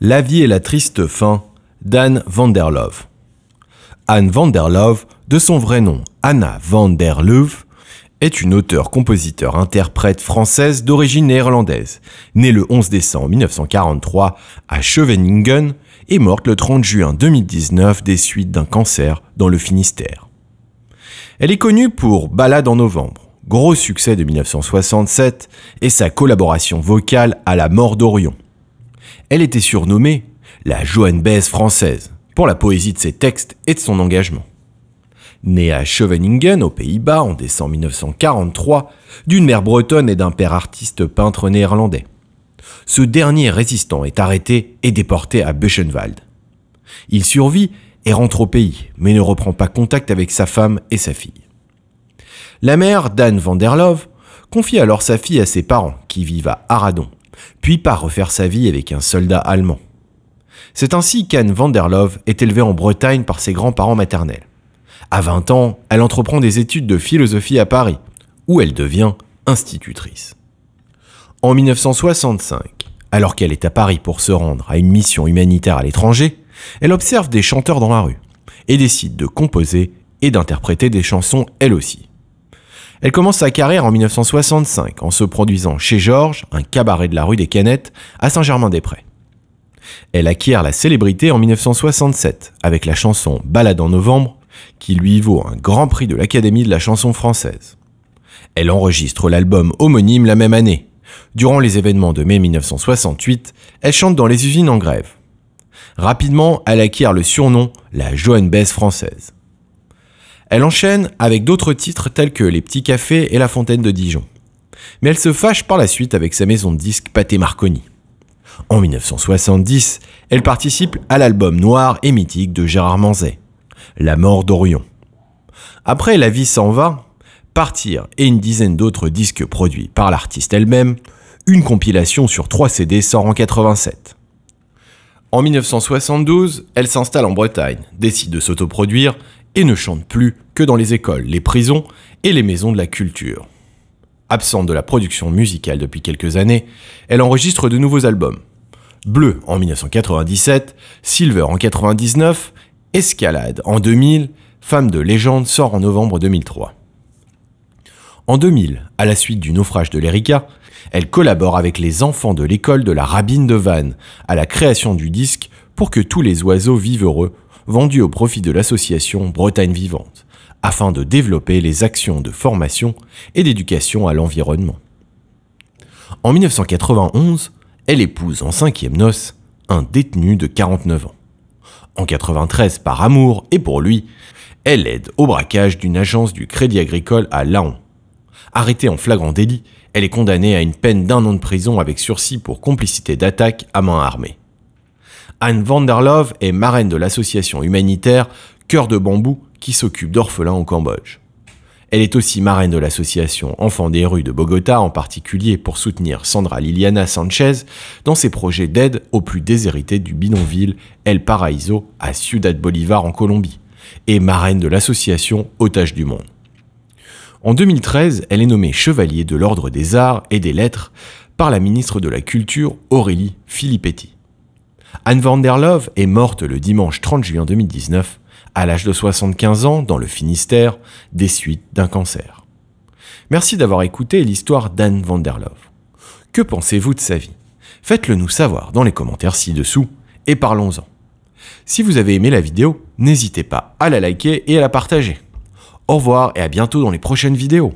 La vie et la triste fin d'Anne van der Love. Anne van der Love, de son vrai nom Anna van der est une auteure-compositeur-interprète française d'origine néerlandaise, née le 11 décembre 1943 à Scheveningen et morte le 30 juin 2019 des suites d'un cancer dans le Finistère. Elle est connue pour Ballade en novembre, gros succès de 1967, et sa collaboration vocale à La mort d'Orion, elle était surnommée la Joanne Baez française pour la poésie de ses textes et de son engagement. Née à Scheveningen, aux Pays-Bas, en décembre 1943, d'une mère bretonne et d'un père artiste peintre néerlandais. Ce dernier résistant est arrêté et déporté à Buchenwald. Il survit et rentre au pays, mais ne reprend pas contact avec sa femme et sa fille. La mère, Dan van confie alors sa fille à ses parents, qui vivent à Aradon, puis part refaire sa vie avec un soldat allemand. C'est ainsi qu'Anne van est élevée en Bretagne par ses grands-parents maternels. À 20 ans, elle entreprend des études de philosophie à Paris, où elle devient institutrice. En 1965, alors qu'elle est à Paris pour se rendre à une mission humanitaire à l'étranger, elle observe des chanteurs dans la rue et décide de composer et d'interpréter des chansons elle aussi. Elle commence sa carrière en 1965 en se produisant chez Georges, un cabaret de la rue des Canettes, à Saint-Germain-des-Prés. Elle acquiert la célébrité en 1967 avec la chanson Balade en novembre, qui lui vaut un grand prix de l'Académie de la chanson française. Elle enregistre l'album homonyme la même année. Durant les événements de mai 1968, elle chante dans les usines en grève. Rapidement, elle acquiert le surnom la Joanne baisse française. Elle enchaîne avec d'autres titres tels que Les Petits Cafés et La Fontaine de Dijon. Mais elle se fâche par la suite avec sa maison de disques Pâté Marconi. En 1970, elle participe à l'album noir et mythique de Gérard Manzet, La mort d'Orion. Après La vie s'en va, Partir et une dizaine d'autres disques produits par l'artiste elle-même, une compilation sur 3 CD sort en 87. En 1972, elle s'installe en Bretagne, décide de s'autoproduire et ne chante plus que dans les écoles, les prisons et les maisons de la culture. Absente de la production musicale depuis quelques années, elle enregistre de nouveaux albums. Bleu en 1997, Silver en 1999, Escalade en 2000, Femme de légende sort en novembre 2003. En 2000, à la suite du naufrage de l'Erika, elle collabore avec les enfants de l'école de la Rabbine de Vannes à la création du disque Pour que tous les oiseaux vivent heureux vendue au profit de l'association Bretagne Vivante, afin de développer les actions de formation et d'éducation à l'environnement. En 1991, elle épouse en cinquième noce un détenu de 49 ans. En 1993, par amour et pour lui, elle aide au braquage d'une agence du Crédit Agricole à Laon. Arrêtée en flagrant délit, elle est condamnée à une peine d'un an de prison avec sursis pour complicité d'attaque à main armée. Anne van est marraine de l'association humanitaire Cœur de Bambou qui s'occupe d'orphelins au Cambodge. Elle est aussi marraine de l'association Enfants des rues de Bogota, en particulier pour soutenir Sandra Liliana Sanchez dans ses projets d'aide aux plus déshérités du bidonville El Paraíso à Ciudad Bolivar en Colombie, et marraine de l'association Otages du Monde. En 2013, elle est nommée chevalier de l'Ordre des Arts et des Lettres par la ministre de la Culture Aurélie Filippetti. Anne van est morte le dimanche 30 juin 2019, à l'âge de 75 ans, dans le Finistère, des suites d'un cancer. Merci d'avoir écouté l'histoire d'Anne van der Que pensez-vous de sa vie Faites-le nous savoir dans les commentaires ci-dessous et parlons-en. Si vous avez aimé la vidéo, n'hésitez pas à la liker et à la partager. Au revoir et à bientôt dans les prochaines vidéos.